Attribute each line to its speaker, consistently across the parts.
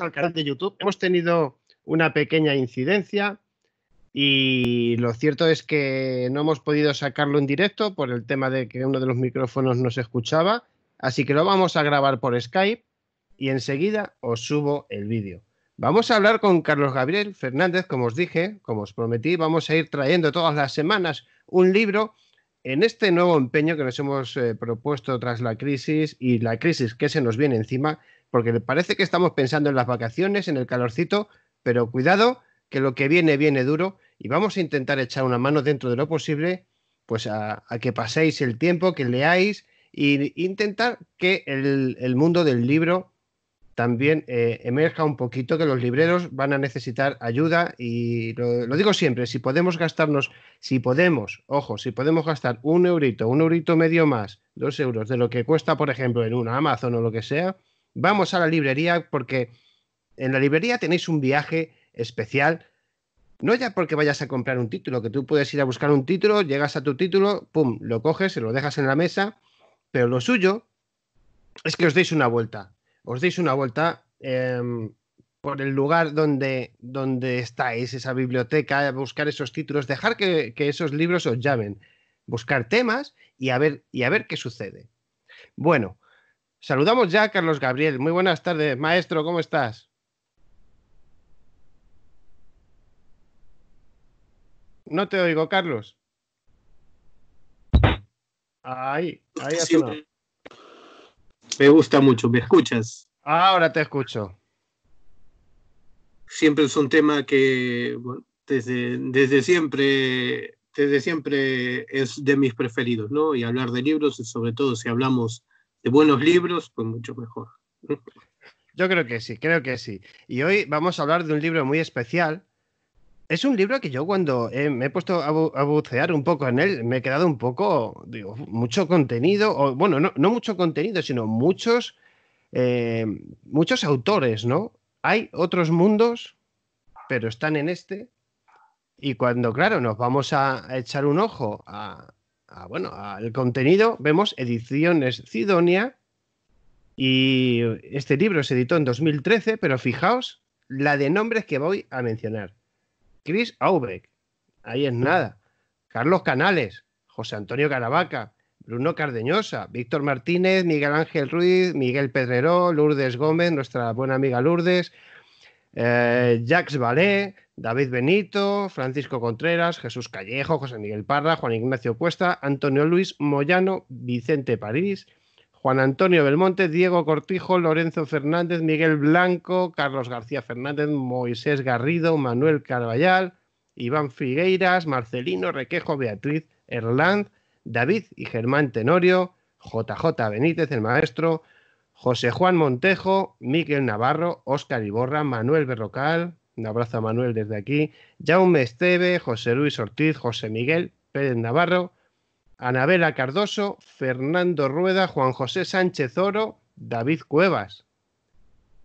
Speaker 1: al canal de YouTube. Hemos tenido una pequeña incidencia y lo cierto es que no hemos podido sacarlo en directo por el tema de que uno de los micrófonos no se escuchaba, así que lo vamos a grabar por Skype y enseguida os subo el vídeo. Vamos a hablar con Carlos Gabriel Fernández, como os dije, como os prometí, vamos a ir trayendo todas las semanas un libro en este nuevo empeño que nos hemos eh, propuesto tras la crisis y la crisis que se nos viene encima porque parece que estamos pensando en las vacaciones, en el calorcito, pero cuidado que lo que viene viene duro y vamos a intentar echar una mano dentro de lo posible, pues a, que paséis el tiempo, que leáis e intentar que el, mundo del libro también eh, emerja un poquito que los libreros van a necesitar ayuda y lo, lo, digo siempre, si podemos gastarnos, si podemos, ojo, si podemos gastar un eurito, un eurito medio más, dos euros de lo que cuesta, por ejemplo, en una Amazon o lo que sea, vamos a la librería porque en la librería tenéis un viaje especial. No ya porque vayas a comprar un título, que tú puedes ir a buscar un título, llegas a tu título, pum, lo coges, lo dejas en la mesa, pero lo suyo es que os deis una vuelta. Os deis una vuelta em, por el lugar donde, donde estáis, esa biblioteca, buscar esos títulos, dejar que, esos libros os llamen, buscar temas y a ver, y a ver qué sucede. Bueno, Saludamos ya a Carlos Gabriel. Muy buenas tardes, maestro, ¿cómo estás? No te oigo, Carlos. Ay,
Speaker 2: este ahí ha Me gusta mucho, ¿me escuchas? Ahora te escucho. Siempre es un tema que desde, siempre desde siempre es de mis preferidos, ¿no? Y hablar de libros, sobre todo si hablamos de buenos libros, pues mucho mejor. Yo creo que sí, creo
Speaker 1: que sí. Y hoy vamos a hablar de un libro muy especial. Es un libro que yo cuando me he puesto a, bucear un poco en él, me he quedado un poco, digo, mucho contenido, o bueno, no, no mucho contenido, sino muchos, eh, muchos autores, ¿no? Hay otros mundos, pero están en este. Y cuando, claro, nos vamos a echar un ojo a, bueno, al contenido, vemos Ediciones Cidonia. Y este libro se editó en 2013, pero fijaos la de nombres que voy a mencionar. Chris Aubeck, ahí es nada. Carlos Canales, José Antonio Caravaca, Bruno Cardeñosa, Víctor Martínez, Miguel Ángel Ruiz, Miguel Pedreró, Lourdes Gómez, nuestra buena amiga Lourdes, Jax eh, Jacques Valé, David Benito, Francisco Contreras, Jesús Callejo, José Miguel Parra, Juan Ignacio Cuesta, Antonio Luis Moyano, Vicente París, Juan Antonio Belmonte, Diego Cortijo, Lorenzo Fernández, Miguel Blanco, Carlos García Fernández, Moisés Garrido, Manuel Carvallal, Iván Figueiras, Marcelino Requejo, Beatriz Erland, David y Germán Tenorio, JJ Benítez, el maestro, José Juan Montejo, Miguel Navarro, Óscar Iborra, Manuel Berrocal, un abrazo a Manuel desde aquí, Jaume Esteve, José Luis Ortiz, José Miguel Pérez Navarro, Anabela Cardoso, Fernando Rueda, Juan José Sánchez Oro, David Cuevas.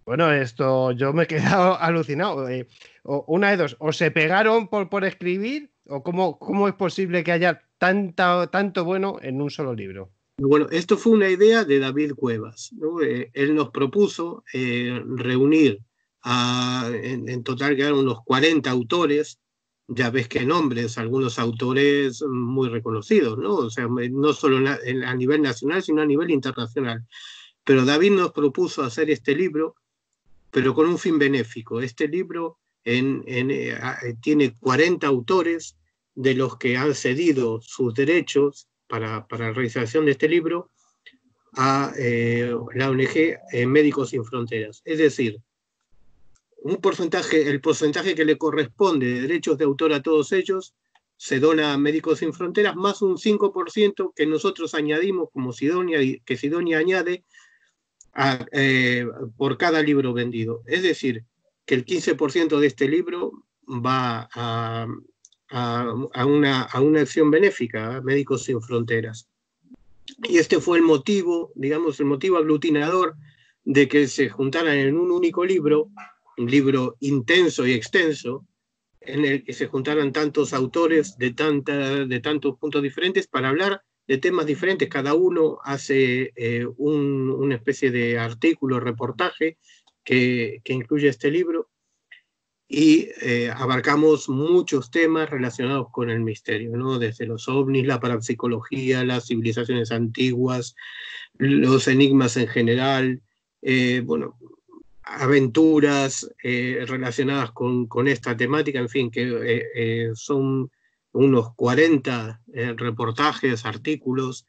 Speaker 1: Bueno, esto yo me he quedado alucinado. Eh, una de dos, o se pegaron por, por escribir, o cómo, cómo es posible que haya tanto bueno en un solo libro.
Speaker 2: Bueno, esto fue una idea de David Cuevas. Eh, él nos propuso eh, reunir en, total unos 40 autores, ya ves que nombres, algunos autores muy reconocidos, ¿no? O solo a nivel nacional, sino a nivel internacional. Pero David nos propuso hacer este libro, pero con un fin benéfico. Este libro eh, tiene 40 autores de los que han cedido sus derechos para, la realización de este libro a eh, la ONG eh, Médicos Sin Fronteras. Es decir, un porcentaje, el porcentaje que le corresponde de derechos de autor a todos ellos se dona a Médicos Sin Fronteras, más un 5% que nosotros añadimos, como Sidonia, que Sidonia añade eh, por cada libro vendido. Es decir, que el 15% de este libro va a, a, una, acción benéfica, ¿eh? Médicos Sin Fronteras. Y este fue el motivo, digamos, el motivo aglutinador de que se juntaran en un único libro, un libro intenso y extenso, en el que se juntaran tantos autores de, tanta, de tantos puntos diferentes para hablar de temas diferentes. Cada uno hace eh, una especie de artículo, reportaje que, que incluye este libro y eh, abarcamos muchos temas relacionados con el misterio, ¿no? desde los ovnis, la parapsicología, las civilizaciones antiguas, los enigmas en general, eh, bueno, aventuras eh, relacionadas con, esta temática, en fin, que son unos 40 reportajes, artículos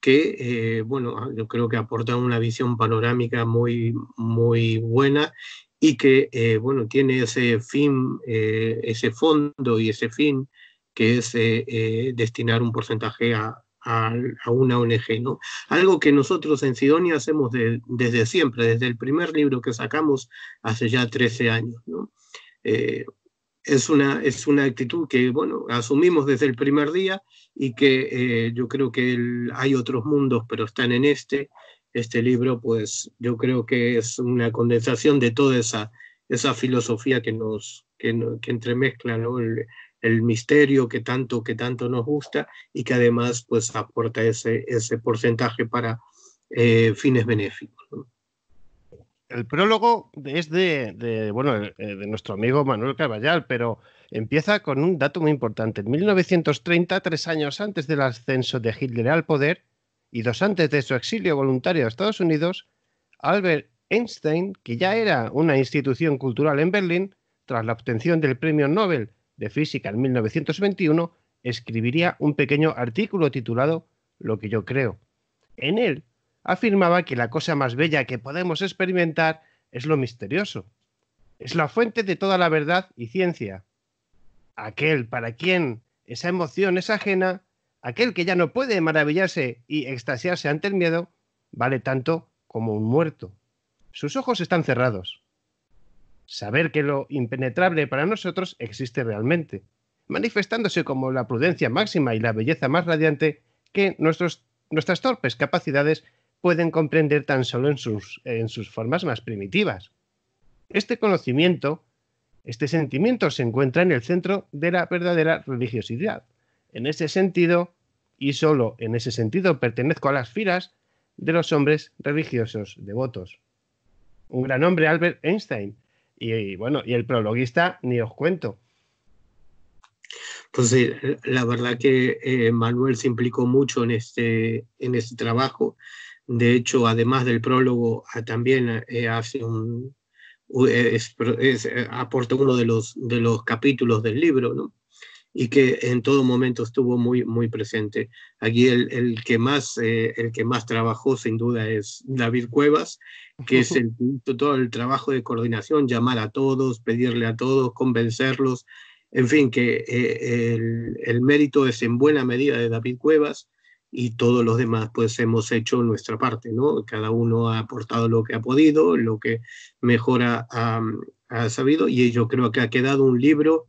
Speaker 2: que, bueno, yo creo que aportan una visión panorámica muy, muy buena y que eh, bueno, tiene ese fin, eh, ese fondo y ese fin que es eh, destinar un porcentaje a, a, una ONG. ¿no? Algo que nosotros en Sidonia hacemos desde siempre, desde el primer libro que sacamos hace ya 13 años. ¿no? es, una, es una actitud que bueno, asumimos desde el primer día y que yo creo que hay otros mundos, pero están en este este libro, pues yo creo que es una condensación de toda esa, filosofía que nos entremezcla el, misterio que tanto, que tanto nos gusta y que además pues aporta ese, ese porcentaje para eh, fines benéficos. El prólogo es
Speaker 1: de, eh, de, nuestro amigo Manuel Caballal pero empieza con un dato muy importante. En 1930, tres años antes del ascenso de Hitler al poder, y dos antes de su exilio voluntario a Estados Unidos, Albert Einstein, que ya era una institución cultural en Berlín, tras la obtención del Premio Nobel de Física en 1921, escribiría un pequeño artículo titulado Lo que yo creo. En él afirmaba que la cosa más bella que podemos experimentar es lo misterioso. Es la fuente de toda la verdad y ciencia. Aquel para quien esa emoción es ajena Aquel que ya no puede maravillarse y extasiarse ante el miedo, vale tanto como un muerto. Sus ojos están cerrados. Saber que lo impenetrable para nosotros existe realmente, manifestándose como la prudencia máxima y la belleza más radiante que nuestras torpes capacidades pueden comprender tan solo en sus formas más primitivas. Este conocimiento, este sentimiento se encuentra en el centro de la verdadera religiosidad, en ese sentido, y solo en ese sentido, pertenezco a las filas de los hombres religiosos devotos. Un gran hombre, Albert Einstein. Y, bueno, y el prologuista ni os cuento.
Speaker 2: Entonces, pues la verdad que eh, Manuel se implicó mucho en este, en este trabajo. De hecho, además del prólogo, también eh, hace un, aporta uno de los, de los capítulos del libro, ¿no? y que en todo momento estuvo muy, muy presente. Aquí el, que más, eh, el que más trabajó sin duda es David Cuevas, que es el, todo el trabajo de coordinación, llamar a todos, pedirle a todos, convencerlos, en fin, que eh, el, mérito es en buena medida de David Cuevas y todos los demás pues hemos hecho nuestra parte, ¿no? Cada uno ha aportado lo que ha podido, lo que mejora ha sabido y yo creo que ha quedado un libro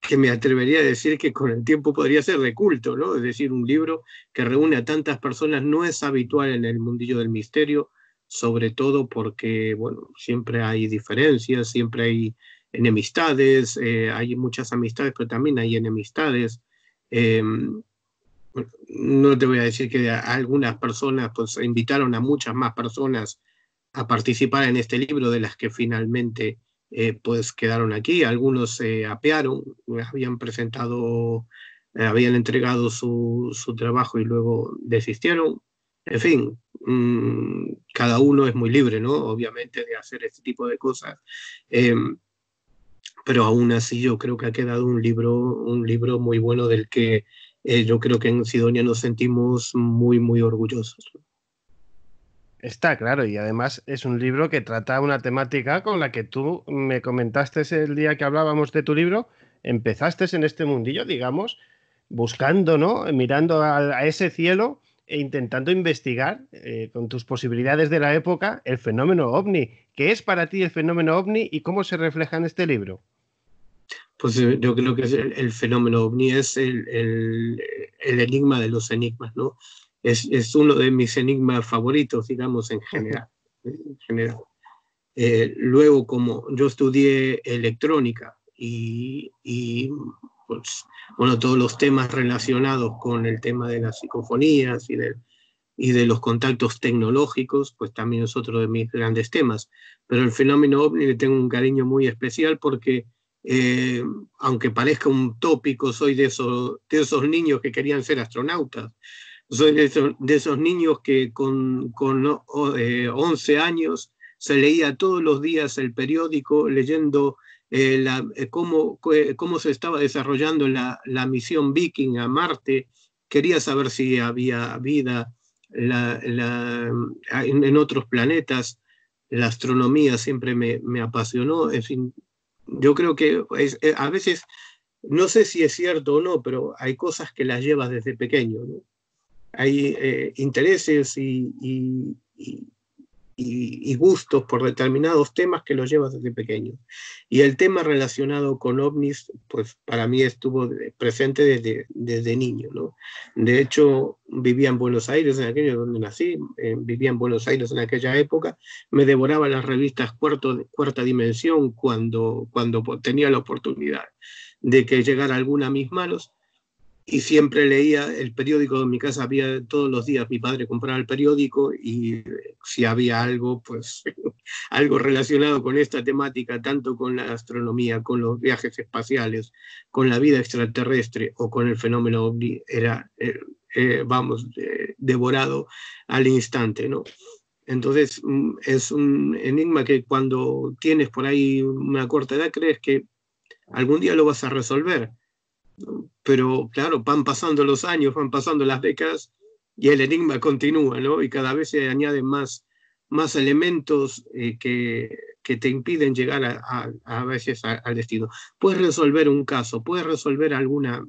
Speaker 2: que me atrevería a decir que con el tiempo podría ser de culto, ¿no? Es decir, un libro que reúne a tantas personas no es habitual en el mundillo del misterio, sobre todo porque, bueno, siempre hay diferencias, siempre hay enemistades, eh, hay muchas amistades, pero también hay enemistades. Em, no te voy a decir que algunas personas, pues invitaron a muchas más personas a participar en este libro de las que finalmente eh, pues quedaron aquí. Algunos se apearon, habían presentado, eh, habían entregado su, trabajo y luego desistieron. En fin, mm, cada uno es muy libre, ¿no? Obviamente, de hacer este tipo de cosas. Em, pero aún así yo creo que ha quedado un libro, un libro muy bueno del que eh, yo creo que en Sidonia nos sentimos muy, muy orgullosos.
Speaker 1: Está claro, y además es un libro que trata una temática con la que tú me comentaste el día que hablábamos de tu libro, empezaste en este mundillo, digamos, buscando, ¿no? Mirando a, ese cielo e intentando investigar eh, con tus posibilidades de la época el fenómeno ovni. ¿Qué es para ti el fenómeno ovni y cómo se refleja en este libro?
Speaker 2: Pues yo creo que el, fenómeno ovni es el enigma de los enigmas, ¿no? es, es, uno de mis enigmas favoritos, digamos, en general. Eh, luego, como yo estudié electrónica y, y pues, bueno, todos los temas relacionados con el tema de las psicofonías y y de los contactos tecnológicos, pues también es otro de mis grandes temas. Pero el fenómeno ovni le tengo un cariño muy especial porque, eh, aunque parezca un tópico, soy de esos, de esos niños que querían ser astronautas soy de esos, niños que con, con 11 eh, años se leía todos los días el periódico leyendo eh, eh, cómo, cómo, se estaba desarrollando la, la, misión viking a Marte. Quería saber si había vida la, en, en, otros planetas. La astronomía siempre me, me apasionó. En fin, yo creo que es, a veces, no sé si es cierto o no, pero hay cosas que las llevas desde pequeño. ¿no? hay eh, intereses y, gustos por determinados temas que los llevas desde pequeño. Y el tema relacionado con ovnis, pues para mí estuvo presente desde, desde niño. De hecho, vivía en Buenos Aires, en aquello donde nací, eh, vivía en Buenos Aires en aquella época, me devoraba las revistas Cuarta Dimensión cuando, cuando tenía la oportunidad de que llegara alguna a mis manos y siempre leía el periódico en mi casa, había todos los días mi padre compraba el periódico y eh, si había algo, pues algo relacionado con esta temática, tanto con la astronomía, con los viajes espaciales, con la vida extraterrestre o con el fenómeno ovni, era, eh, eh, vamos, devorado al instante, ¿no? Entonces mm, es un enigma que cuando tienes por ahí una corta edad crees que algún día lo vas a resolver pero claro, van pasando los años, van pasando las décadas y el enigma continúa, ¿no? Y cada vez se añaden más, más elementos eh, que, te impiden llegar a, veces al destino. Puedes resolver un caso, puedes resolver alguna,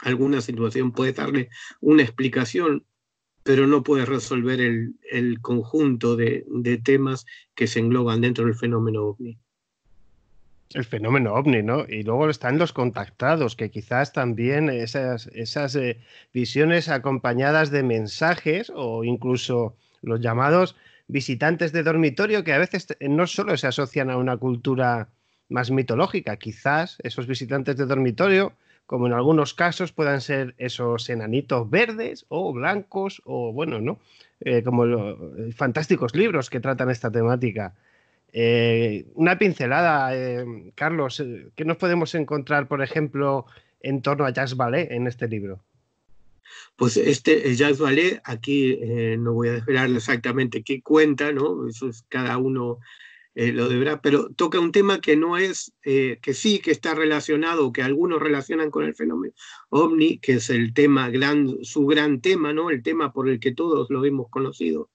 Speaker 2: alguna situación, puedes darle una explicación, pero no puedes resolver el, conjunto de, de, temas que se engloban dentro del fenómeno ovni
Speaker 1: el fenómeno ovni, ¿no? Y luego están los contactados, que quizás también esas, eh, visiones acompañadas de mensajes o incluso los llamados visitantes de dormitorio, que a veces no solo se asocian a una cultura más mitológica, quizás esos visitantes de dormitorio, como en algunos casos puedan ser esos enanitos verdes o blancos o bueno, ¿no? Eh, como los eh, fantásticos libros que tratan esta temática. Eh, una pincelada, eh, Carlos, eh, ¿qué nos podemos encontrar, por ejemplo, en torno a Jacques Ballet en este libro?
Speaker 2: Pues este Jacques Ballet, aquí no voy a desvelar exactamente qué cuenta, ¿no? Eso es cada uno lo deberá, pero toca un tema que no es, que sí que está relacionado, que algunos relacionan con el fenómeno ovni, que es el tema, gran, su gran tema, ¿no? El tema por el que todos lo hemos conocido.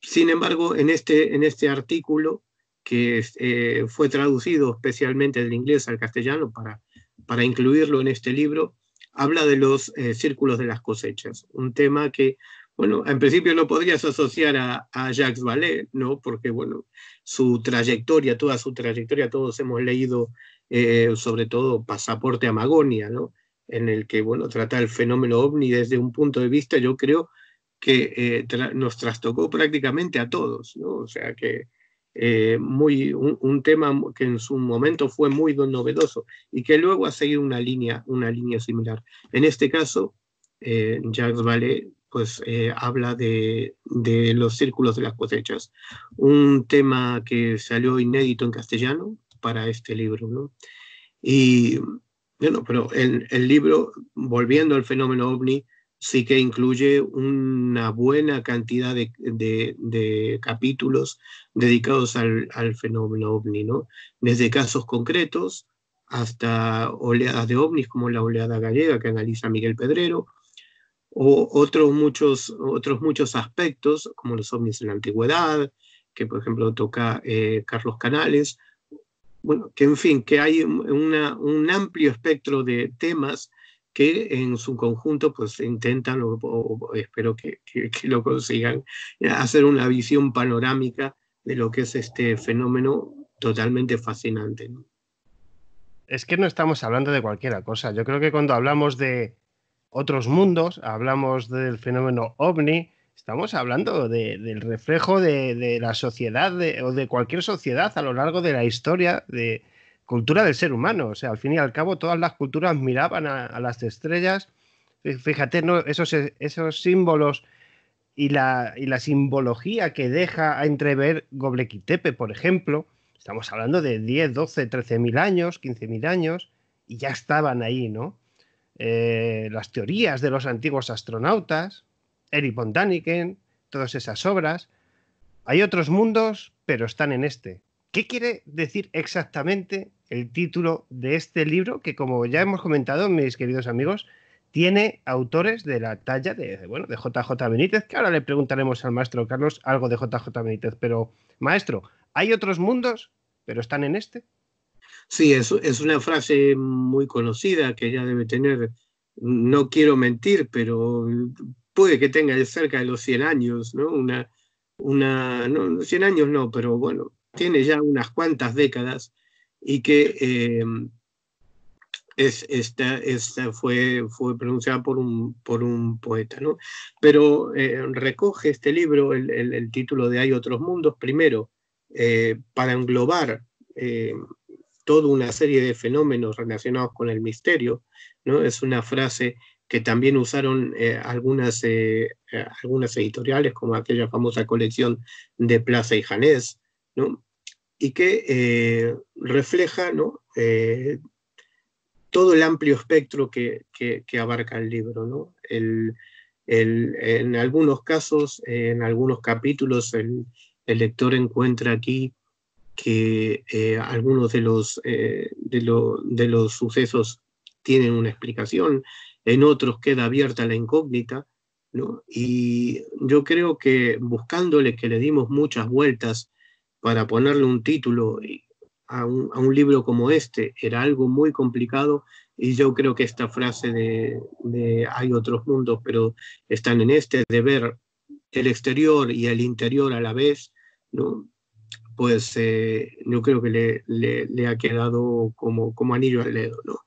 Speaker 2: Sin embargo, en este, en este artículo que eh, fue traducido especialmente del inglés al castellano para, para incluirlo en este libro, habla de los eh, círculos de las cosechas, un tema que, bueno, en principio no podrías asociar a, Jacques Vallée, ¿no? Porque, bueno, su trayectoria, toda su trayectoria, todos hemos leído, eh, sobre todo, Pasaporte a Magonia, ¿no? En el que, bueno, trata el fenómeno ovni desde un punto de vista, yo creo, que nos trastocó prácticamente a todos, ¿no? O sea, que eh, muy, un, tema que en su momento fue muy novedoso y que luego ha seguido una línea, una línea similar. En este caso, eh, Jacques Vallée pues, eh, habla de, los círculos de las cosechas, un tema que salió inédito en castellano para este libro. Y bueno, pero el, el libro, volviendo al fenómeno ovni, sí que incluye una buena cantidad de, capítulos dedicados al, fenómeno ovni, ¿no? Desde casos concretos hasta oleadas de ovnis como la oleada gallega que analiza Miguel Pedrero, o otros muchos, otros muchos aspectos como los ovnis en la antigüedad, que por ejemplo toca eh, Carlos Canales, bueno, que en fin, que hay un amplio espectro de temas que en su conjunto pues intentan, o, espero que, lo consigan, eh, hacer una visión panorámica de lo que es este fenómeno totalmente fascinante.
Speaker 1: Es que no estamos hablando de cualquiera cosa. Yo creo que cuando hablamos de otros mundos, hablamos del fenómeno ovni, estamos hablando del reflejo de, la sociedad o de cualquier sociedad a lo largo de la historia de, cultura del ser humano. O sea, al fin y al cabo, todas las culturas miraban a, las estrellas. Fíjate, ¿no? esos, eh, esos símbolos y la, la, simbología que deja a entrever Tepe, por ejemplo. Estamos hablando de 10, 12, 13 mil años, 15 mil años, y ya estaban ahí, ¿no? Eh, las teorías de los antiguos astronautas, Eric von Daniken, todas esas obras. Hay otros mundos, pero están en este. ¿Qué quiere decir exactamente el título de este libro que, como ya hemos comentado, mis queridos amigos, tiene autores de la talla de, bueno, de JJ Benítez, que ahora le preguntaremos al maestro Carlos algo de JJ Benítez, pero maestro, ¿hay otros mundos, pero
Speaker 2: están en este? Sí, es, es una frase muy conocida que ya debe tener, no quiero mentir, pero puede que tenga cerca de los 100 años, ¿no? Una, una, no, 100 años no, pero bueno, tiene ya unas cuantas décadas y que eh, es, esta, esta fue, fue pronunciada por un, por un poeta. ¿no? Pero eh, recoge este libro el, el, título de Hay otros mundos, primero, eh, para englobar toda una serie de fenómenos relacionados con el misterio. ¿no? Es una frase que también usaron algunas, algunas editoriales, como aquella famosa colección de Plaza y Janés, ¿no? y que refleja eh, todo el amplio espectro que, abarca el libro. en algunos casos, en algunos capítulos, el, lector encuentra aquí que eh, algunos de los, eh, de, los sucesos tienen una explicación, en otros queda abierta la incógnita, y yo creo que buscándole que le dimos muchas vueltas para ponerle un título y, a un, libro como este. Era algo muy complicado y yo creo que esta frase de, hay otros mundos, pero están en este, de ver el exterior y el interior a la vez, ¿no? pues eh, yo creo que le, ha quedado como, como anillo al dedo. ¿no?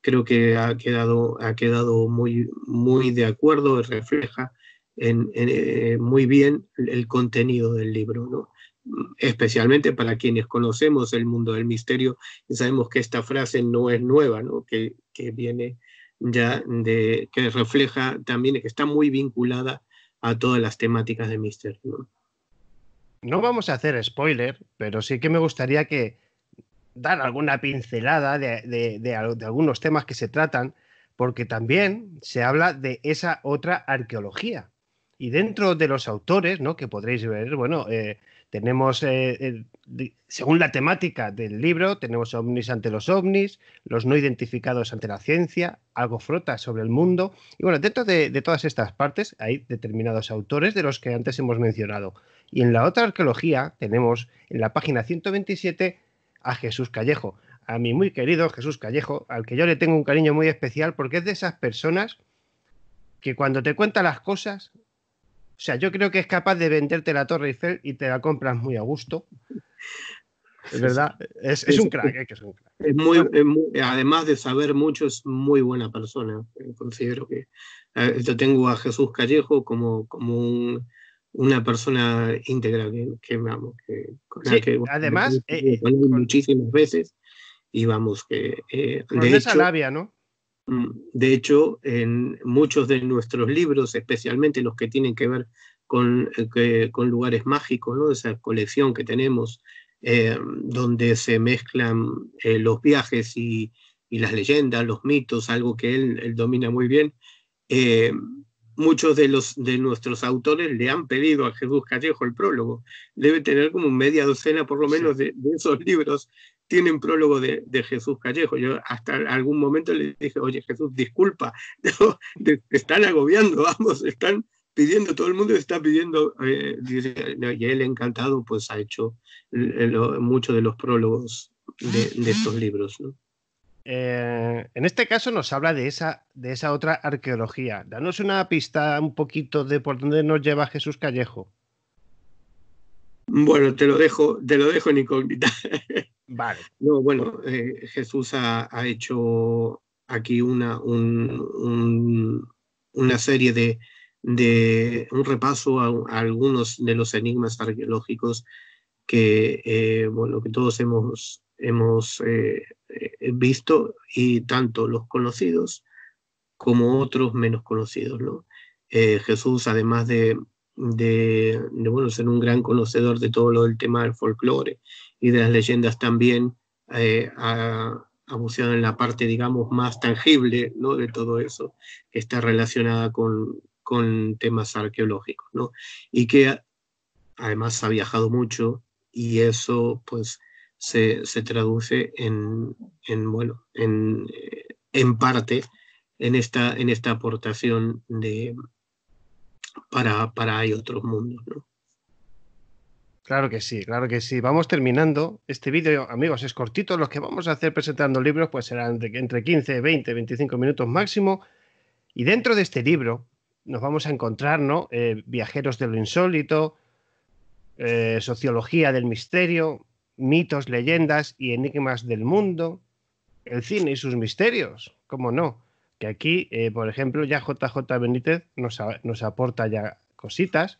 Speaker 2: Creo que ha quedado, ha quedado muy, muy de acuerdo, refleja eh, muy bien el contenido del libro. ¿no? especialmente para quienes conocemos el mundo del misterio, y sabemos que esta frase no es nueva, Que, viene ya de, que refleja también que está muy vinculada a todas las temáticas de misterio.
Speaker 1: ¿no? vamos a hacer spoiler, pero sí que me gustaría que dar alguna pincelada de, algunos temas que se tratan, porque también se habla de esa otra arqueología. Y dentro de los autores, ¿no? Que podréis ver, bueno, eh, tenemos, eh, según la temática del libro, tenemos ovnis ante los ovnis, los no identificados ante la ciencia, algo frota sobre el mundo. Y bueno, dentro de, de todas estas partes hay determinados autores de los que antes hemos mencionado. Y en la otra arqueología tenemos en la página 127 a Jesús Callejo, a mi muy querido Jesús Callejo, al que yo le tengo un cariño muy especial porque es de esas personas que cuando te cuenta las cosas o sea, yo creo que es capaz de venderte la Torre y te la compras muy a gusto. Es verdad, eh, es, un crack,
Speaker 2: es muy, además de saber mucho, es muy buena persona. Eh, considero que eh, yo tengo a Jesús Callejo como, como una persona íntegra que, que amo. que, además, muchísimas veces y vamos que de esa labia, ¿no? Mm, de hecho, en muchos de nuestros libros, especialmente los que tienen que ver con, eh, lugares mágicos, ¿no? esa colección que tenemos, eh, donde se mezclan eh, los viajes y, las leyendas, los mitos, algo que él, domina muy bien. muchos de, los, de nuestros autores le han pedido a Jesús Callejo el prólogo. Debe tener como media docena por lo menos de, esos libros tienen prólogo de, Jesús Callejo. Yo hasta algún momento le dije, oye Jesús, disculpa, están agobiando, vamos, están pidiendo, todo el mundo está pidiendo, eh, y él encantado pues ha hecho eh, muchos de los prólogos de, estos libros.
Speaker 1: Eh, en este caso nos habla de esa, de esa otra arqueología. Danos una pista un poquito de por dónde nos lleva Jesús Callejo.
Speaker 2: Bueno, te lo dejo, te lo dejo en incógnita. Vale. No, bueno, eh, Jesús ha, hecho aquí una, una serie de, de, un repaso a, algunos de los enigmas arqueológicos que, eh, bueno, que todos hemos, hemos eh, eh, visto y tanto los conocidos como otros menos conocidos, ¿no? Jesús, además de, de, bueno, ser un gran conocedor de todo lo del tema del folclore y de las leyendas también, eh, ha a, a en la parte, digamos, más tangible ¿no? de todo eso, que está relacionada con, con temas arqueológicos, ¿no? Y que además ha viajado mucho y eso, pues, se, se traduce en, en, bueno, en, eh, en parte en esta, en esta aportación de, para, hay otros mundos, ¿no?
Speaker 1: Claro que sí, claro que sí. Vamos terminando. Este vídeo, amigos, es cortito. Los que vamos a hacer presentando libros, pues serán entre 15, 20, 25 minutos máximo. Y dentro de este libro nos vamos a encontrar, ¿no? Eh, viajeros de lo insólito, eh, sociología del misterio, mitos, leyendas y enigmas del mundo, el cine y sus misterios, ¿cómo no? que aquí, eh, por ejemplo, ya JJ Benítez nos, aporta ya cositas,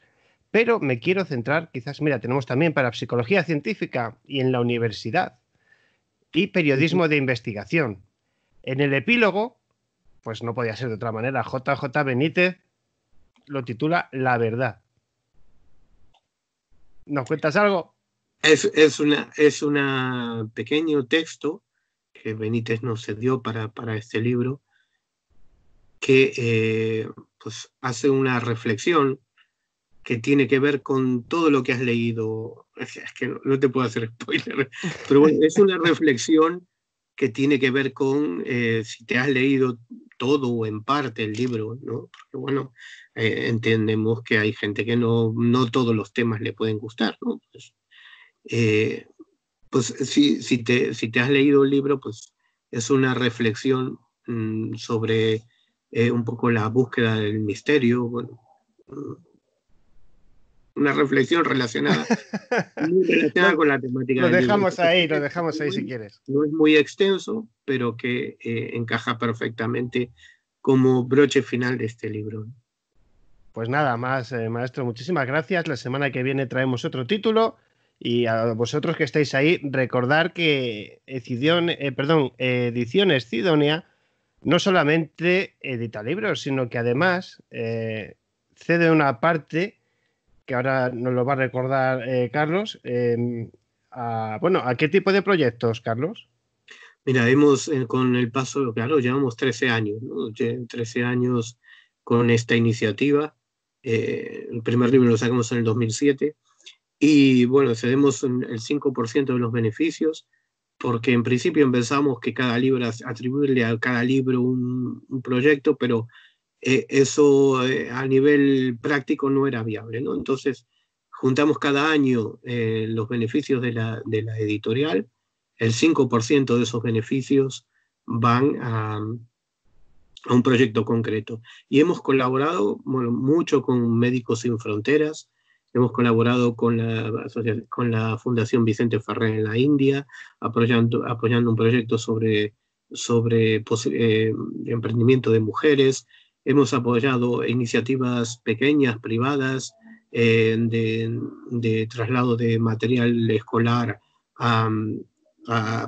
Speaker 1: pero me quiero centrar, quizás, mira, tenemos también para psicología científica y en la universidad y periodismo de investigación. En el epílogo, pues no podía ser de otra manera, JJ Benítez lo titula La verdad.
Speaker 2: ¿Nos cuentas algo? Es, es un pequeño texto que Benítez nos cedió para, para este libro que eh, pues hace una reflexión que tiene que ver con todo lo que has leído. Es que no, te puedo hacer spoiler, pero bueno, es una reflexión que tiene que ver con eh, si te has leído todo o en parte el libro, ¿no? Porque bueno, eh, entendemos que hay gente que no, no todos los temas le pueden gustar, ¿no? Pues, eh, pues si, si, te, si te has leído el libro, pues es una reflexión mm, sobre eh, un poco la búsqueda del misterio, mm, una reflexión relacionada, con la temática. Lo este dejamos
Speaker 1: ahí, lo dejamos
Speaker 2: ahí si quieres. No es muy extenso, pero que eh, encaja perfectamente como broche final de este libro. Pues nada, más eh,
Speaker 1: maestro, muchísimas gracias. La semana que viene traemos otro título. Y a vosotros que estáis ahí, recordar que Edición, perdón, Ediciones Cidonia no solamente edita libros, sino que además eh, cede una parte, que ahora nos lo va a recordar eh, Carlos, em, a, bueno, ¿a qué tipo de proyectos, Carlos?
Speaker 2: Mira, hemos eh, con el paso, claro, llevamos 13 años, ¿no? 13 años con esta iniciativa. el primer libro lo sacamos en el 2007 y bueno, cedemos el 5% de los beneficios porque en principio pensamos que cada libro, atribuirle a cada libro un, proyecto, pero eh, eso eh, a nivel práctico no era viable, ¿no? Entonces juntamos cada año eh, los beneficios de la, editorial, el 5% de esos beneficios van a, un proyecto concreto. Y hemos colaborado mucho con Médicos Sin Fronteras, Hemos colaborado con la, con la Fundación Vicente Ferrer en la India, apoyando, apoyando un proyecto sobre, sobre eh, emprendimiento de mujeres. Hemos apoyado iniciativas pequeñas, privadas, eh, de, traslado de material escolar a,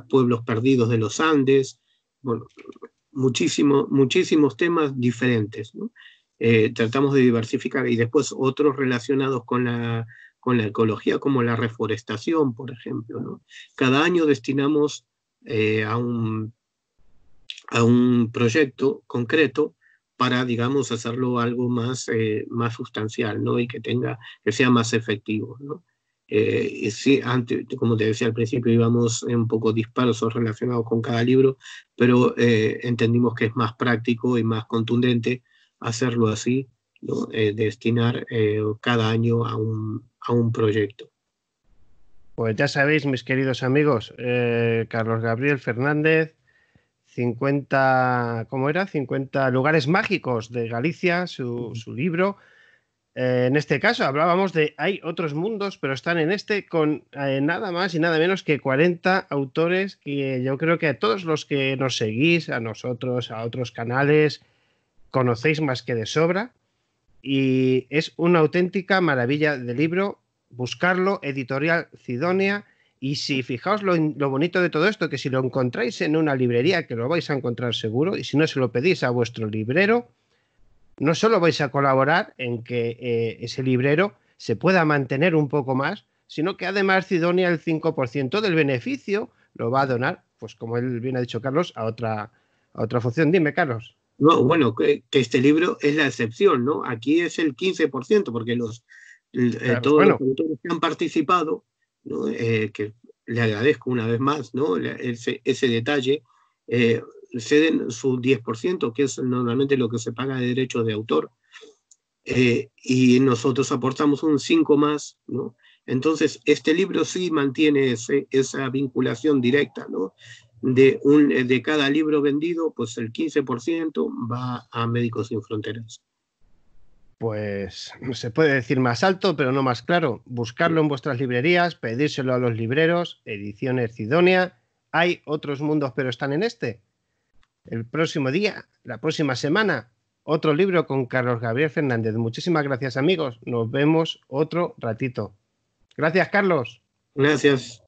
Speaker 2: pueblos perdidos de los Andes. Bueno, muchísimo, muchísimos temas diferentes. ¿no? Eh, tratamos de diversificar y después otros relacionados con la, con la ecología, como la reforestación, por ejemplo. ¿no? Cada año destinamos eh, a, un, a un proyecto concreto para, digamos, hacerlo algo más, eh, más sustancial, ¿no? Y que tenga, que sea más efectivo, ¿no? y sí, antes, como te decía al principio, íbamos un poco dispersos relacionados con cada libro, pero entendimos que es más práctico y más contundente hacerlo así, eh, destinar eh, cada año a un, a un proyecto.
Speaker 1: Pues ya sabéis, mis queridos amigos, eh, Carlos Gabriel Fernández, 50, ¿cómo era? 50 lugares mágicos de Galicia, su, su libro. en este caso hablábamos de hay otros mundos, pero están en este con nada más y nada menos que 40 autores que yo creo que a todos los que nos seguís, a nosotros, a otros canales, conocéis más que de sobra y es una auténtica maravilla de libro. Buscarlo, editorial Cidonia. Y si fijaos lo, lo, bonito de todo esto, que si lo encontráis en una librería, que lo vais a encontrar seguro, y si no se lo pedís a vuestro librero, no solo vais a colaborar en que eh, ese librero se pueda mantener un poco más, sino que además Cidonia el 5% del beneficio lo va a donar, pues como él bien ha dicho Carlos, a otra, a otra función. Dime, Carlos
Speaker 2: bueno, que, este libro es la excepción, ¿no? Aquí es el 15%, porque los, eh, todos los autores que han participado, eh, que le agradezco una vez más, ¿no? Ese, detalle, eh, ceden su 10%, que es normalmente lo que se paga de derechos de autor, y nosotros aportamos un 5 más, ¿no? Entonces, este libro sí mantiene esa vinculación directa, ¿no? de, un, eh, de cada libro vendido, pues el 15% va a Médicos Sin Fronteras.
Speaker 1: Pues se puede decir más alto, pero no más claro. Buscarlo en vuestras librerías, pedírselo a los libreros, ediciones Cidonia. Hay otros mundos, pero están en este. El próximo día, la próxima semana, otro libro con Carlos Gabriel Fernández. Muchísimas gracias, amigos. Nos vemos otro
Speaker 2: ratito. Gracias, Carlos. Gracias.